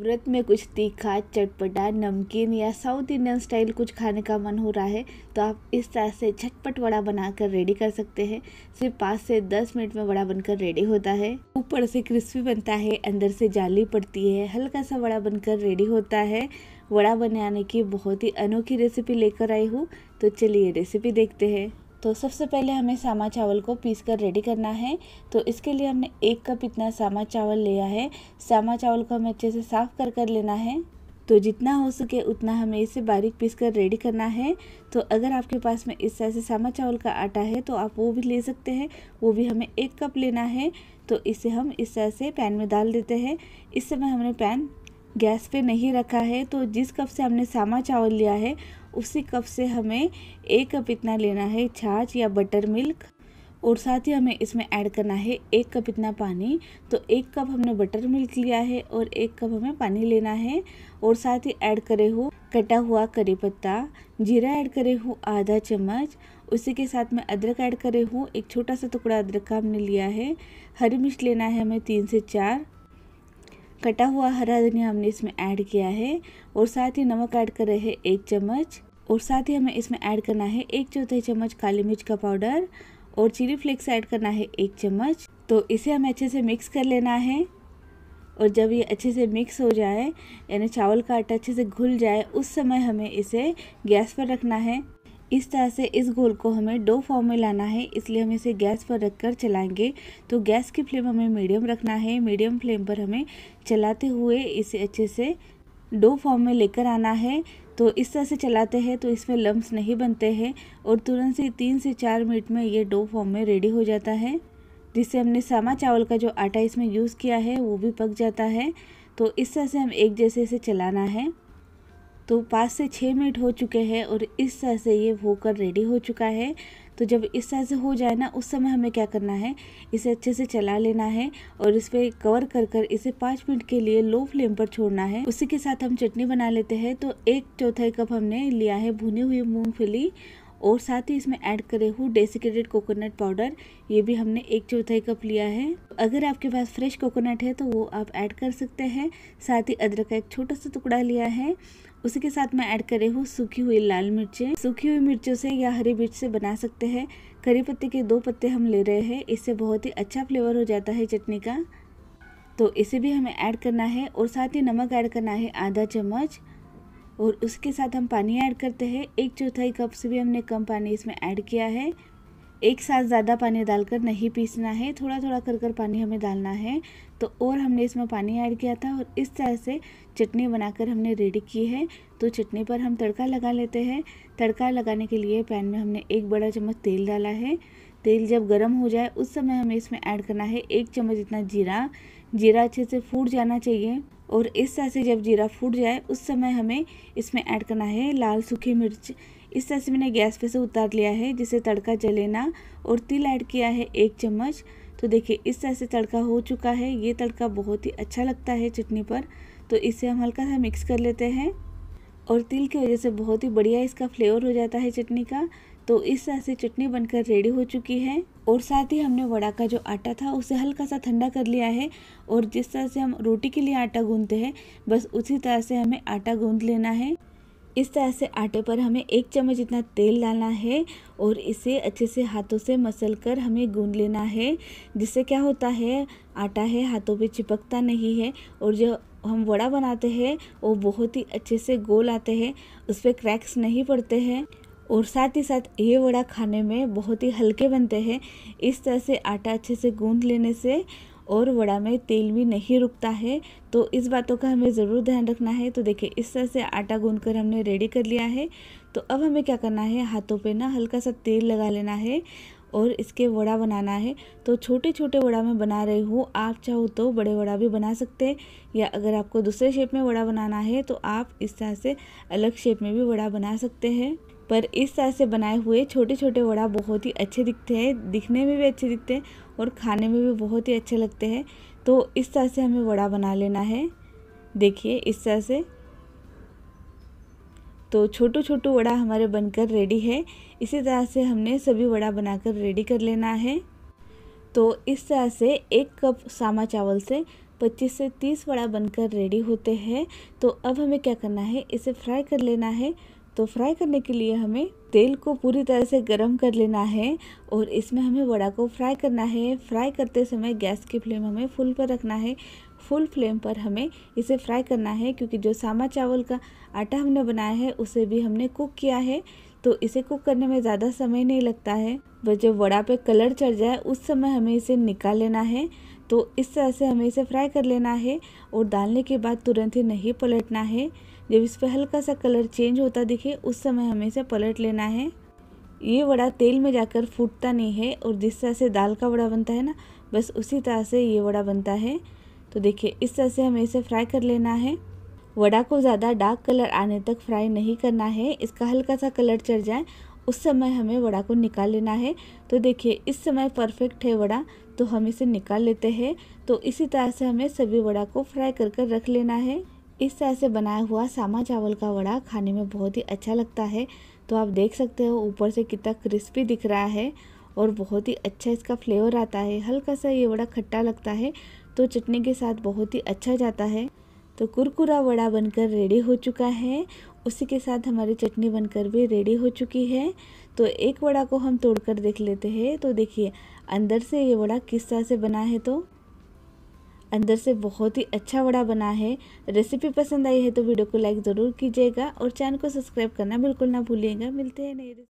व्रत में कुछ तीखा चटपटा नमकीन या साउथ इंडियन स्टाइल कुछ खाने का मन हो रहा है तो आप इस तरह से झटपट वड़ा बनाकर रेडी कर सकते हैं सिर्फ पाँच से दस मिनट में वड़ा बनकर रेडी होता है ऊपर से क्रिस्पी बनता है अंदर से जाली पड़ती है हल्का सा वड़ा बनकर रेडी होता है वड़ा बनाने की बहुत ही अनोखी रेसिपी लेकर आई हूँ तो चलिए रेसिपी देखते हैं तो सबसे पहले हमें सामा चावल को पीस कर रेडी करना है तो इसके लिए हमने एक कप इतना सामा चावल लिया है सामा चावल को हमें अच्छे से साफ़ कर कर लेना है तो जितना हो सके उतना हमें इसे बारीक पीस कर रेडी करना है तो अगर आपके पास में इस तरह से सामा चावल का आटा है तो आप वो भी ले सकते हैं वो भी हमें एक कप लेना है तो इसे हम इस तरह से पैन में डाल देते हैं इस समय हमने पैन गैस पे नहीं रखा है तो जिस कप से हमने सामा चावल लिया है उसी कप से हमें एक कप इतना लेना है छाछ या बटर मिल्क और साथ ही हमें इसमें ऐड करना है एक कप इतना पानी तो एक कप हमने बटर मिल्क लिया है और एक कप हमें पानी लेना है और साथ ही ऐड करे हो कटा हुआ करी पत्ता जीरा ऐड करे हो आधा चम्मच उसी के साथ में अदरक ऐड करे हो एक छोटा सा टुकड़ा अदरक का हमने लिया है हरी मिर्च लेना है हमें तीन से चार कटा हुआ हरा धनिया हमने इसमें ऐड किया है और साथ ही नमक ऐड कर रहे हैं एक चम्मच और साथ ही हमें इसमें ऐड करना है एक चौथाई चम्मच काली मिर्च का पाउडर और चिली फ्लेक्स ऐड करना है एक चम्मच तो इसे हमें अच्छे से मिक्स कर लेना है और जब ये अच्छे से मिक्स हो जाए यानी चावल का आटा अच्छे से घुल जाए उस समय हमें इसे गैस पर रखना है इस तरह से इस घोल को हमें डो फॉर्म में लाना है इसलिए हम इसे गैस पर रखकर चलाएंगे तो गैस की फ्लेम हमें मीडियम रखना है मीडियम फ्लेम पर हमें चलाते हुए इसे अच्छे से डो फॉर्म में लेकर आना है तो इस तरह से चलाते हैं तो इसमें लम्ब नहीं बनते हैं और तुरंत से तीन से चार मिनट में ये डो फॉर्म में रेडी हो जाता है जिससे हमने सामा चावल का जो आटा इसमें यूज़ किया है वो भी पक जाता है तो इस तरह से हम एक जैसे इसे चलाना है तो पाँच से छः मिनट हो चुके हैं और इस तरह से ये होकर रेडी हो चुका है तो जब इस तरह से हो जाए ना उस समय हमें क्या करना है इसे अच्छे से चला लेना है और इस पर कवर कर कर इसे पाँच मिनट के लिए लो फ्लेम पर छोड़ना है उसी के साथ हम चटनी बना लेते हैं तो एक चौथाई कप हमने लिया है भुनी हुई मूँगफली और साथ ही इसमें ऐड करे हूँ डेसिकेटेड कोकोनट पाउडर ये भी हमने एक चौथाई कप लिया है अगर आपके पास फ्रेश कोकोनट है तो वो आप ऐड कर सकते हैं साथ ही अदरक का एक छोटा सा टुकड़ा लिया है उसी के साथ मैं ऐड करे हूँ सूखी हुई लाल मिर्चें सूखी हुई मिर्चों से या हरी मिर्च से बना सकते हैं करी पत्ते के दो पत्ते हम ले रहे हैं इससे बहुत ही अच्छा फ्लेवर हो जाता है चटनी का तो इसे भी हमें ऐड करना है और साथ ही नमक ऐड करना है आधा चम्मच और उसके साथ हम पानी ऐड करते हैं एक चौथाई कप से भी हमने कम पानी इसमें ऐड किया है एक साथ ज़्यादा पानी डालकर नहीं पीसना है थोड़ा थोड़ा कर कर पानी हमें डालना है तो और हमने इसमें पानी ऐड किया था और इस तरह से चटनी बनाकर हमने रेडी की है तो चटनी पर हम तड़का लगा लेते हैं तड़का लगाने के लिए पैन में हमने एक बड़ा चम्मच तेल डाला है तेल जब गर्म हो जाए उस समय हमें इसमें ऐड करना है एक चम्मच इतना जीरा जीरा अच्छे से फूट जाना चाहिए और इस तरह से जब जीरा फूट जाए उस समय हमें इसमें ऐड करना है लाल सूखी मिर्च इस तरह से मैंने गैस पे से उतार लिया है जिसे तड़का जले ना और तिल ऐड किया है एक चम्मच तो देखिए इस तरह से तड़का हो चुका है ये तड़का बहुत ही अच्छा लगता है चटनी पर तो इसे हम हल्का सा मिक्स कर लेते हैं और तिल की वजह से बहुत ही बढ़िया इसका फ्लेवर हो जाता है चटनी का तो इस तरह से चटनी बनकर रेडी हो चुकी है और साथ ही हमने वड़ा का जो आटा था उसे हल्का सा ठंडा कर लिया है और जिस तरह से हम रोटी के लिए आटा गूंदते हैं बस उसी तरह से हमें आटा गूंद लेना है इस तरह से आटे पर हमें एक चम्मच इतना तेल डालना है और इसे अच्छे से हाथों से मसल कर हमें गूंद लेना है जिससे क्या होता है आटा है हाथों पे चिपकता नहीं है और जो हम वड़ा बनाते हैं वो बहुत ही अच्छे से गोल आते हैं उस पर क्रैक्स नहीं पड़ते हैं और साथ ही साथ ये वड़ा खाने में बहुत ही हल्के बनते हैं इस तरह से आटा अच्छे से गूंद लेने से और वड़ा में तेल भी नहीं रुकता है तो इस बातों का हमें ज़रूर ध्यान रखना है तो देखिए इस तरह से आटा गूंद कर हमने रेडी कर लिया है तो अब हमें क्या करना है हाथों पे ना हल्का सा तेल लगा लेना है और इसके वड़ा बनाना है तो छोटे छोटे वड़ा मैं बना रही हूँ आप चाहो तो बड़े वड़ा भी बना सकते हैं या अगर आपको दूसरे शेप में वड़ा बनाना है तो आप इस तरह से अलग शेप में भी वड़ा बना सकते हैं पर इस तरह से बनाए हुए छोटे छोटे वड़ा बहुत ही अच्छे दिखते हैं दिखने में भी अच्छे दिखते हैं और खाने में भी बहुत ही अच्छे लगते हैं तो इस तरह से हमें वड़ा बना लेना है देखिए इस तरह से तो छोटू छोटू वड़ा हमारे बनकर रेडी है इसी तरह से हमने सभी वड़ा बनाकर रेडी कर लेना है तो इस तरह से एक कप सामा चावल से 25 से 30 वड़ा बनकर रेडी होते हैं तो अब हमें क्या करना है इसे फ्राई कर लेना है तो फ्राई करने के लिए हमें तेल को पूरी तरह से गर्म कर लेना है और इसमें हमें वड़ा को फ्राई करना है फ्राई करते समय गैस की फ्लेम हमें फुल पर रखना है फुल फ्लेम पर हमें इसे फ्राई करना है क्योंकि जो सामा चावल का आटा हमने बनाया है उसे भी हमने कुक किया है तो इसे कुक करने में ज़्यादा समय नहीं लगता है वह जब वड़ा पे कलर चढ़ जाए उस समय हमें इसे निकाल लेना है तो इस तरह से हमें इसे फ्राई कर लेना है और डालने के बाद तुरंत ही नहीं पलटना है जब इस पर हल्का सा कलर चेंज होता दिखे उस समय हमें इसे पलट लेना है ये वड़ा तेल में जाकर फूटता नहीं है और जिस तरह से दाल का वड़ा बनता है ना बस उसी तरह से ये वड़ा बनता है तो देखिए इस तरह से हमें इसे फ्राई कर लेना है वड़ा को ज़्यादा डार्क कलर आने तक फ्राई नहीं करना है इसका हल्का सा कलर चढ़ जाए उस समय हमें वड़ा को निकाल लेना है तो देखिए इस समय परफेक्ट है वड़ा तो हम इसे निकाल लेते हैं तो इसी तरह से हमें सभी वड़ा को फ्राई कर कर रख लेना है इस तरह से बनाया हुआ सामा चावल का वड़ा खाने में बहुत ही अच्छा लगता है तो आप देख सकते हो ऊपर से कितना क्रिस्पी दिख रहा है और बहुत ही अच्छा इसका फ्लेवर आता है हल्का सा ये वड़ा खट्टा लगता है तो चटनी के साथ बहुत ही अच्छा जाता है तो कुरकुरा वड़ा बनकर रेडी हो चुका है उसी के साथ हमारी चटनी बनकर भी रेडी हो चुकी है तो एक वड़ा को हम तोड़कर देख लेते हैं तो देखिए अंदर से ये वड़ा किस तरह से बना है तो अंदर से बहुत ही अच्छा वड़ा बना है रेसिपी पसंद आई है तो वीडियो को लाइक ज़रूर कीजिएगा और चैनल को सब्सक्राइब करना बिल्कुल ना भूलिएगा मिलते हैं नई